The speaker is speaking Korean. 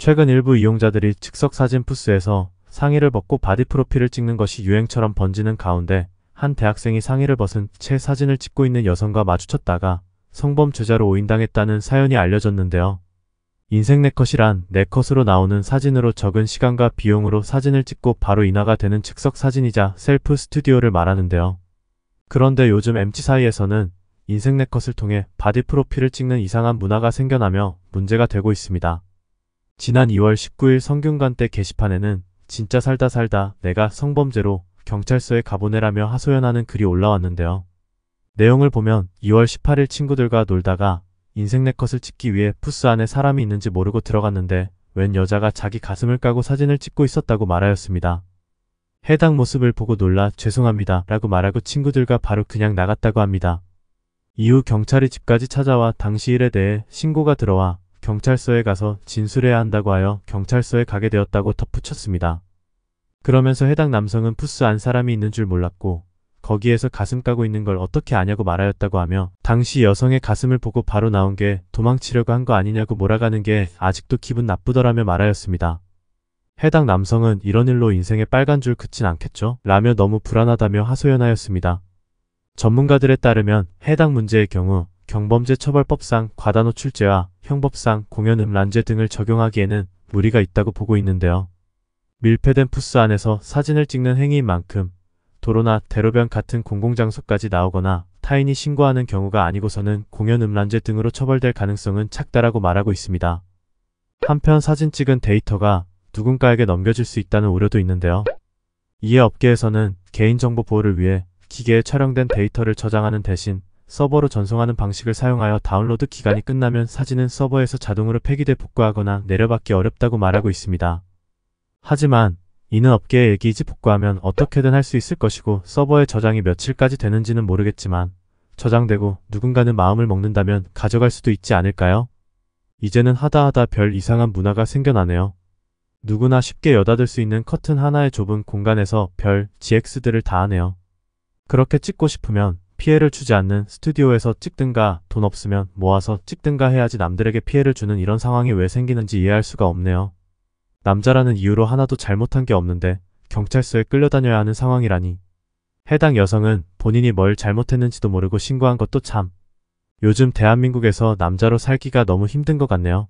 최근 일부 이용자들이 즉석 사진 푸스에서 상의를 벗고 바디 프로필을 찍는 것이 유행처럼 번지는 가운데 한 대학생이 상의를 벗은 채 사진을 찍고 있는 여성과 마주쳤다가 성범죄자로 오인당했다는 사연이 알려졌는데요. 인생 내컷이란내컷으로 나오는 사진으로 적은 시간과 비용으로 사진을 찍고 바로 인화가 되는 즉석 사진이자 셀프 스튜디오를 말하는데요. 그런데 요즘 MT 사이에서는 인생 내컷을 통해 바디 프로필을 찍는 이상한 문화가 생겨나며 문제가 되고 있습니다. 지난 2월 19일 성균관 대 게시판에는 진짜 살다 살다 내가 성범죄로 경찰서에 가보내라며 하소연하는 글이 올라왔는데요. 내용을 보면 2월 18일 친구들과 놀다가 인생 내컷을 찍기 위해 푸스 안에 사람이 있는지 모르고 들어갔는데 웬 여자가 자기 가슴을 까고 사진을 찍고 있었다고 말하였습니다. 해당 모습을 보고 놀라 죄송합니다 라고 말하고 친구들과 바로 그냥 나갔다고 합니다. 이후 경찰이 집까지 찾아와 당시 일에 대해 신고가 들어와 경찰서에 가서 진술해야 한다고 하여 경찰서에 가게 되었다고 덧붙였습니다. 그러면서 해당 남성은 푸스 안 사람이 있는 줄 몰랐고 거기에서 가슴 까고 있는 걸 어떻게 아냐고 말하였다고 하며 당시 여성의 가슴을 보고 바로 나온 게 도망치려고 한 거 아니냐고 몰아가는 게 아직도 기분 나쁘더라며 말하였습니다. 해당 남성은 이런 일로 인생에 빨간 줄 그친 않겠죠? 라며 너무 불안하다며 하소연하였습니다. 전문가들에 따르면 해당 문제의 경우 경범죄 처벌법상 과다노출죄와 형법상 공연음란죄 등을 적용하기에는 무리가 있다고 보고 있는데요. 밀폐된 푸스 안에서 사진을 찍는 행위인 만큼 도로나 대로변 같은 공공장소까지 나오거나 타인이 신고하는 경우가 아니고서는 공연음란죄 등으로 처벌될 가능성은 착다라고 말하고 있습니다. 한편 사진 찍은 데이터가 누군가에게 넘겨질 수 있다는 우려도 있는데요. 이에 업계에서는 개인정보 보호를 위해 기계에 촬영된 데이터를 저장하는 대신 서버로 전송하는 방식을 사용하여 다운로드 기간이 끝나면 사진은 서버에서 자동으로 폐기돼 복구하거나 내려받기 어렵다고 말하고 있습니다. 하지만 이는 업계의 얘기이지 복구하면 어떻게든 할 수 있을 것이고 서버의 저장이 며칠까지 되는지는 모르겠지만 저장되고 누군가는 마음을 먹는다면 가져갈 수도 있지 않을까요? 이제는 하다하다 별 이상한 문화가 생겨나네요. 누구나 쉽게 여닫을 수 있는 커튼 하나의 좁은 공간에서 별, GX들을 다 하네요. 그렇게 찍고 싶으면 피해를 주지 않는 스튜디오에서 찍든가 돈 없으면 모아서 찍든가 해야지 남들에게 피해를 주는 이런 상황이 왜 생기는지 이해할 수가 없네요. 남자라는 이유로 하나도 잘못한 게 없는데 경찰서에 끌려다녀야 하는 상황이라니. 해당 여성은 본인이 뭘 잘못했는지도 모르고 신고한 것도 참. 요즘 대한민국에서 남자로 살기가 너무 힘든 것 같네요.